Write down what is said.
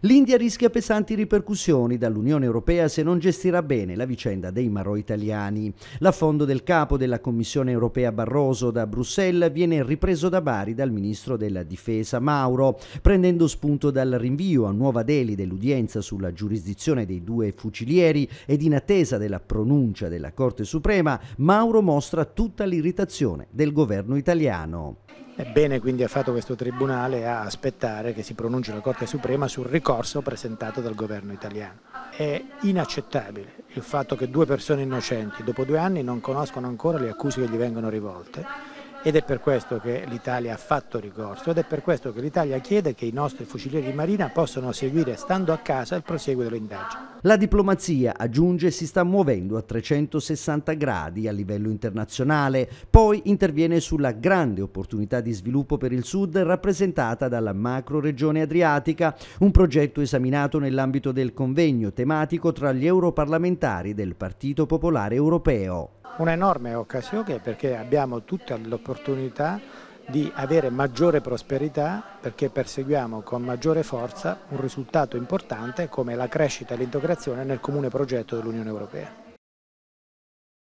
L'India rischia pesanti ripercussioni dall'Unione Europea se non gestirà bene la vicenda dei marò italiani. L'affondo del capo della Commissione Europea Barroso da Bruxelles viene ripreso da Bari dal ministro della Difesa Mauro, prendendo spunto dal rinvio a Nuova Delhi dell'udienza sulla giurisdizione dei due fucilieri ed in attesa della pronuncia della Corte Suprema, Mauro mostra tutta l'irritazione del governo italiano. Ebbene quindi ha fatto questo Tribunale a aspettare che si pronunci la Corte Suprema sul ricorso presentato dal governo italiano. È inaccettabile il fatto che due persone innocenti dopo due anni non conoscono ancora le accuse che gli vengono rivolte ed è per questo che l'Italia ha fatto ricorso ed è per questo che l'Italia chiede che i nostri fucilieri di marina possano seguire stando a casa il proseguo dell'indagine. La diplomazia, aggiunge, si sta muovendo a 360 gradi a livello internazionale, poi interviene sulla grande opportunità di sviluppo per il Sud rappresentata dalla macro-regione adriatica, un progetto esaminato nell'ambito del convegno tematico tra gli europarlamentari del Partito Popolare Europeo un'enorme occasione perché abbiamo tutta l'opportunità di avere maggiore prosperità perché perseguiamo con maggiore forza un risultato importante come la crescita e l'integrazione nel comune progetto dell'Unione Europea.